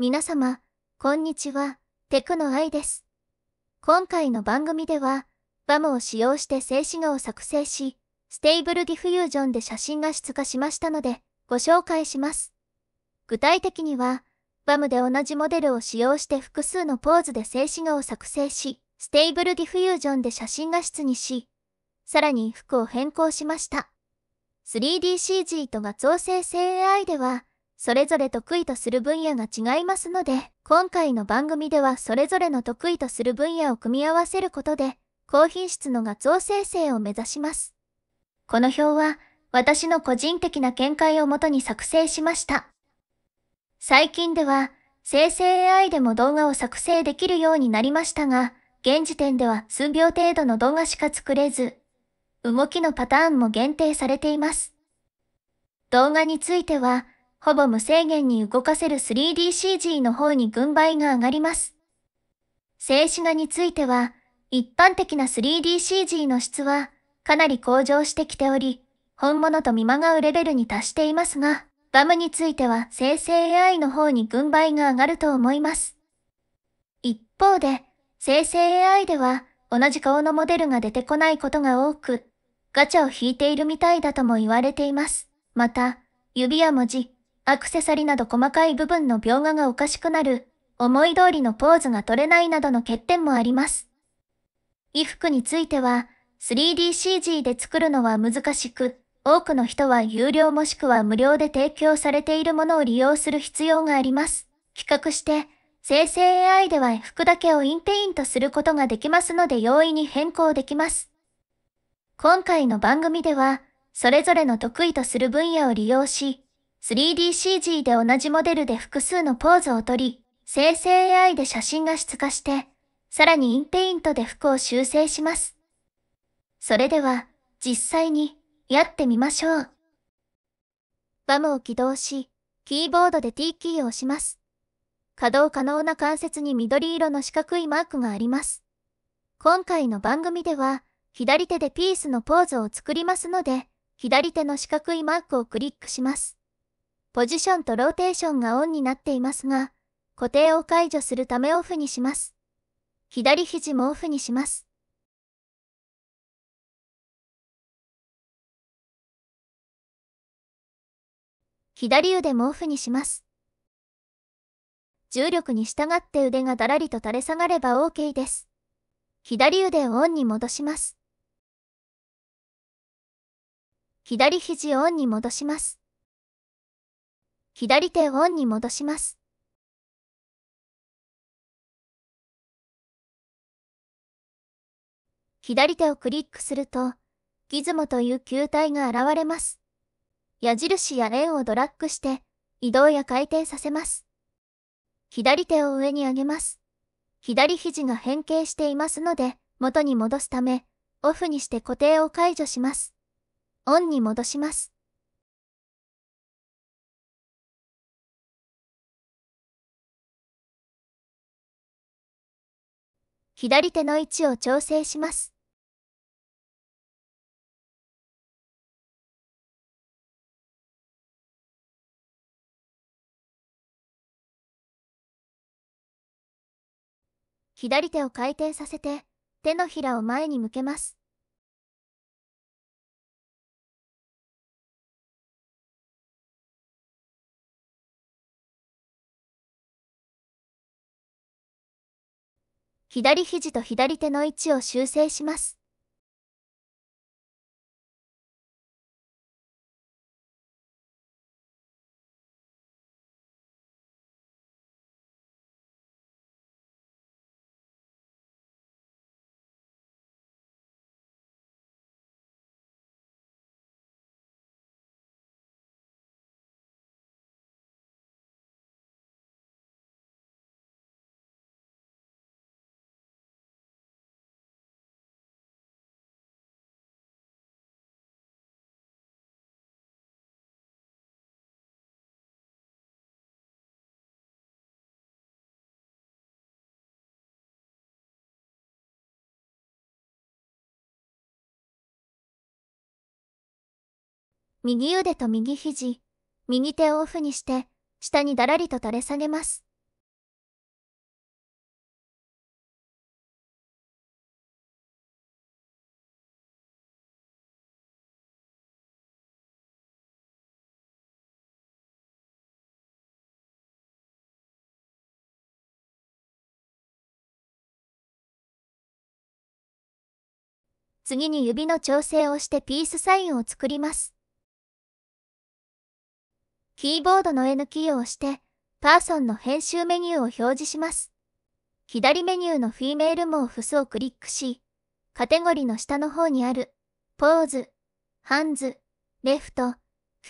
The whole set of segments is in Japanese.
皆様、こんにちは、テクノアイです。今回の番組では、バムを使用して静止画を作成し、ステーブルギフュージョンで写真画質化しましたので、ご紹介します。具体的には、バムで同じモデルを使用して複数のポーズで静止画を作成し、ステーブルギフュージョンで写真画質にし、さらに服を変更しました。3DCG と画像生成 AI では、それぞれ得意とする分野が違いますので、今回の番組ではそれぞれの得意とする分野を組み合わせることで、高品質の画像生成を目指します。この表は、私の個人的な見解をもとに作成しました。最近では、生成 AI でも動画を作成できるようになりましたが、現時点では数秒程度の動画しか作れず、動きのパターンも限定されています。動画については、ほぼ無制限に動かせる 3DCG の方に軍配が上がります。静止画については、一般的な 3DCG の質はかなり向上してきており、本物と見まがうレベルに達していますが、ガムについては生成 AI の方に軍配が上がると思います。一方で、生成 AI では同じ顔のモデルが出てこないことが多く、ガチャを引いているみたいだとも言われています。また、指や文字、アクセサリーなど細かい部分の描画がおかしくなる、思い通りのポーズが取れないなどの欠点もあります。衣服については、3DCG で作るのは難しく、多くの人は有料もしくは無料で提供されているものを利用する必要があります。比較して、生成 AI では服だけをインペイントすることができますので容易に変更できます。今回の番組では、それぞれの得意とする分野を利用し、3DCG で同じモデルで複数のポーズをとり、生成 AI で写真が出化して、さらにインペイントで服を修正します。それでは、実際に、やってみましょう。バムを起動し、キーボードで T キーを押します。稼働可能な関節に緑色の四角いマークがあります。今回の番組では、左手でピースのポーズを作りますので、左手の四角いマークをクリックします。ポジションとローテーションがオンになっていますが、固定を解除するためオフにします。左肘もオフにします。左腕もオフにします。重力に従って腕がだらりと垂れ下がれば OK です。左腕をオンに戻します。左肘をオンに戻します。左手をオンに戻します。左手をクリックすると、ギズモという球体が現れます。矢印や円をドラッグして、移動や回転させます。左手を上に上げます。左肘が変形していますので、元に戻すため、オフにして固定を解除します。オンに戻します。左手の位置を調整します。左手を回転させて手のひらを前に向けます。左肘と左手の位置を修正します。右腕と右肘、右手をオフにして、下にだらりと垂れ下げます。次に指の調整をしてピースサインを作ります。キーボードの N キーを押して、パーソンの編集メニューを表示します。左メニューのフィメールモーフスをクリックし、カテゴリーの下の方にある、ポーズ、ハンズ、レフト、フ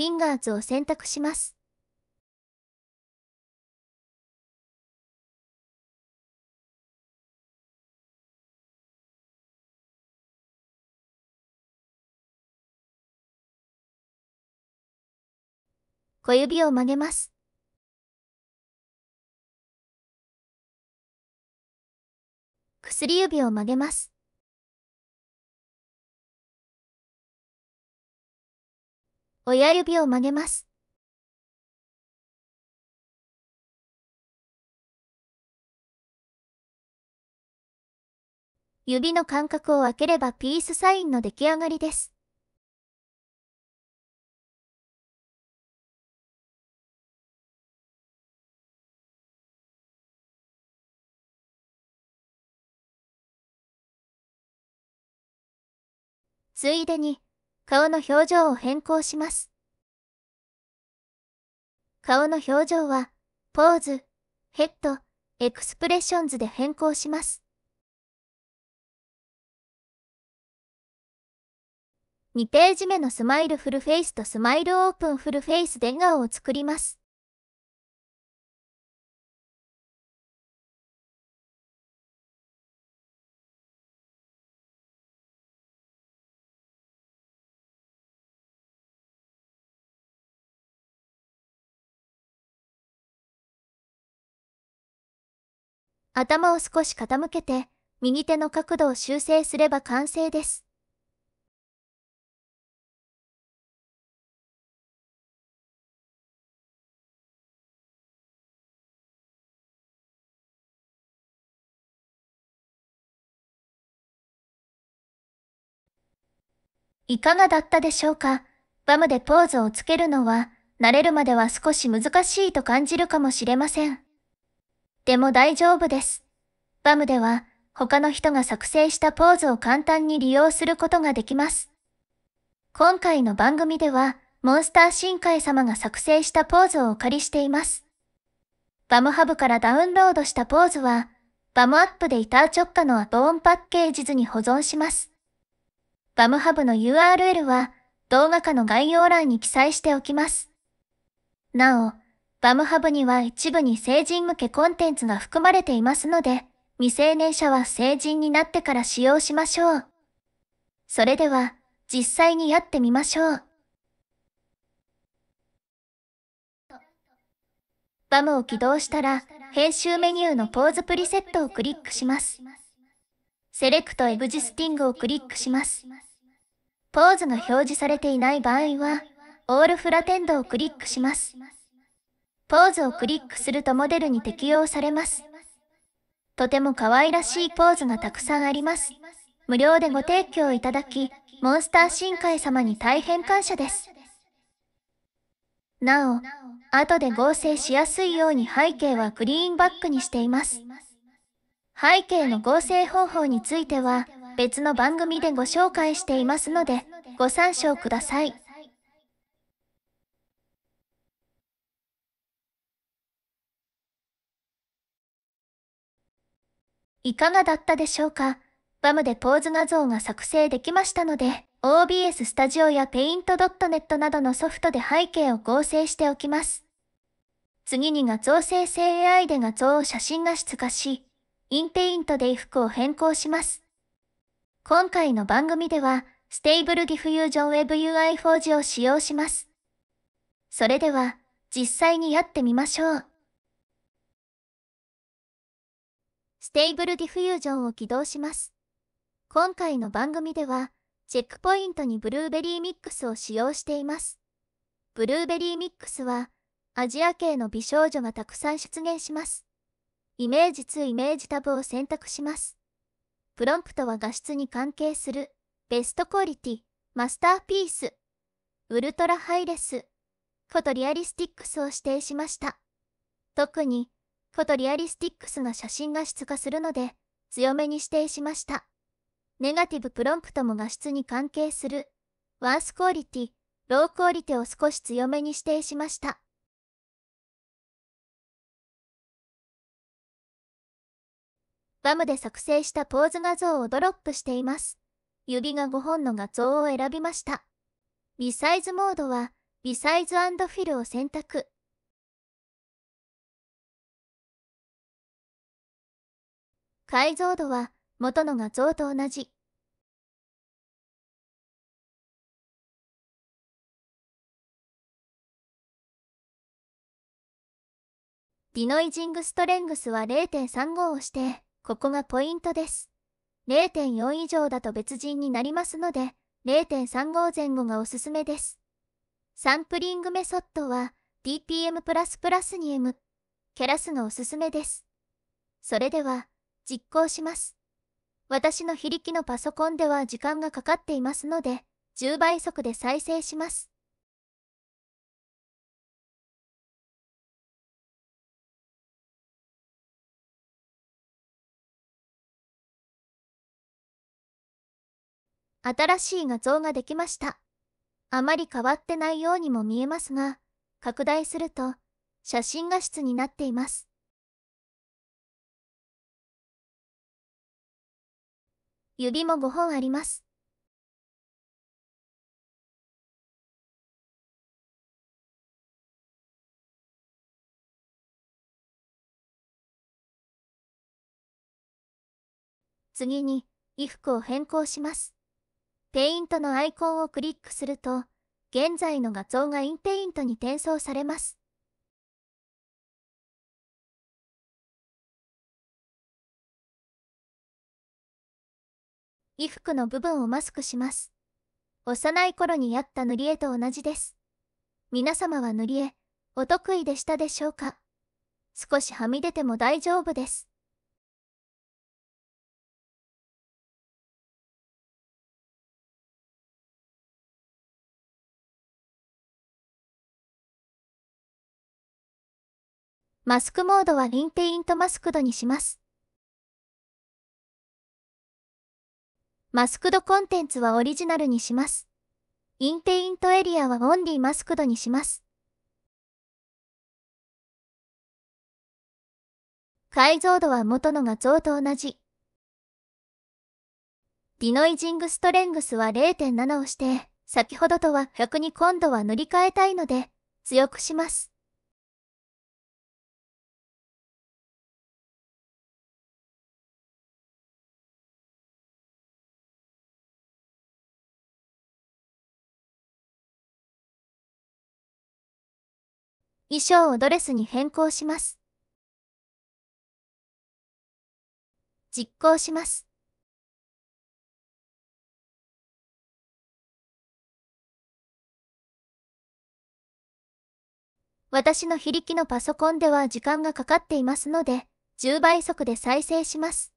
ィンガーズを選択します。小指を曲げます。薬指を曲げます。親指を曲げます。指の間隔を開ければピースサインの出来上がりです。ついでに、顔の表情を変更します。顔の表情は、ポーズ、ヘッド、エクスプレッションズで変更します。2ページ目のスマイルフルフェイスとスマイルオープンフルフェイスで笑顔を作ります。頭を少し傾けて、右手の角度を修正すれば完成です。いかがだったでしょうかバムでポーズをつけるのは、慣れるまでは少し難しいと感じるかもしれません。でも大丈夫です。バムでは他の人が作成したポーズを簡単に利用することができます。今回の番組ではモンスター深海様が作成したポーズをお借りしています。バムハブからダウンロードしたポーズはバムアップでイター直下のアトオンパッケージ図に保存します。バムハブの URL は動画化の概要欄に記載しておきます。なお、バムハブには一部に成人向けコンテンツが含まれていますので、未成年者は成人になってから使用しましょう。それでは、実際にやってみましょう。バムを起動したら、編集メニューのポーズプリセットをクリックします。セレクトエグジスティングをクリックします。ポーズが表示されていない場合は、オールフラテンドをクリックします。ポーズをクリックするとモデルに適用されます。とても可愛らしいポーズがたくさんあります。無料でご提供いただき、モンスター深海様に大変感謝です。なお、後で合成しやすいように背景はグリーンバックにしています。背景の合成方法については、別の番組でご紹介していますので、ご参照ください。いかがだったでしょうかバムでポーズ画像が作成できましたので、OBS スタジオや Paint.net などのソフトで背景を合成しておきます。次に画像生成 AI で画像を写真が出化し、インペイントで衣服を変更します。今回の番組では、ステイブルギフユージョン Web UI 4G を使用します。それでは、実際にやってみましょう。ステーブルディフュージョンを起動します。今回の番組では、チェックポイントにブルーベリーミックスを使用しています。ブルーベリーミックスは、アジア系の美少女がたくさん出現します。イメージ2イメージタブを選択します。プロンプトは画質に関係する、ベストクオリティ、マスターピース、ウルトラハイレス、ことリアリスティックスを指定しました。特に、フォトリアリスティックスの写真が質化するので、強めに指定しました。ネガティブプロンプトも画質に関係する、ワースクオリティ、ロークオリティを少し強めに指定しました。バムで作成したポーズ画像をドロップしています。指が5本の画像を選びました。リサイズモードは、リサイズフィルを選択。解像度は元の画像と同じ。ディノイジングストレングスは0.35をして、ここがポイントです。0.4以上だと別人になりますので、0.35前後がおすすめです。サンプリングメソッドは DPM++ に M、ケラスがおすすめです。それでは、実行します。私の非力のパソコンでは時間がかかっていますので、10倍速で再生します。新しい画像ができました。あまり変わってないようにも見えますが、拡大すると、写真画質になっています。指も5本あります。次に、衣服を変更します。ペイントのアイコンをクリックすると、現在の画像がインペイントに転送されます。衣服の部分をマスクします。幼い頃にやった塗り絵と同じです。皆様は塗り絵、お得意でしたでしょうか少しはみ出ても大丈夫です。マスクモードはリンテイントマスク度にします。マスクドコンテンツはオリジナルにします。インテイントエリアはオンリーマスクドにします。解像度は元の画像と同じ。ディノイジングストレングスは0.7をして、先ほどとは逆に今度は塗り替えたいので、強くします。衣装をドレスに変更します。実行します。私の非力のパソコンでは時間がかかっていますので、10倍速で再生します。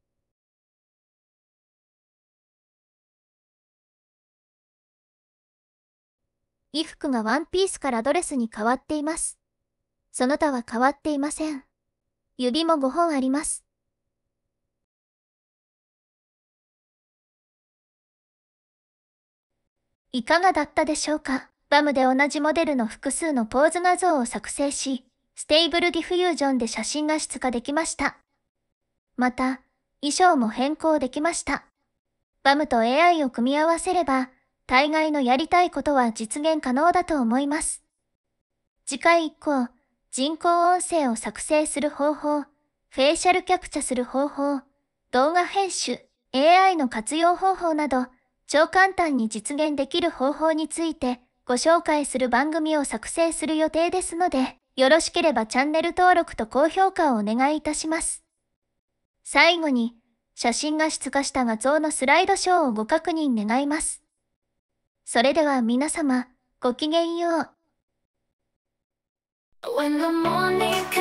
衣服がワンピースからドレスに変わっています。その他は変わっていません。指も5本あります。いかがだったでしょうかバムで同じモデルの複数のポーズ画像を作成し、ステーブルディフュージョンで写真が出荷できました。また、衣装も変更できました。バムと AI を組み合わせれば、大概のやりたいことは実現可能だと思います。次回以降、人工音声を作成する方法、フェイシャルキャプチャする方法、動画編集、AI の活用方法など、超簡単に実現できる方法についてご紹介する番組を作成する予定ですので、よろしければチャンネル登録と高評価をお願いいたします。最後に、写真が出荷した画像のスライドショーをご確認願います。それでは皆様、ごきげんよう。When the morning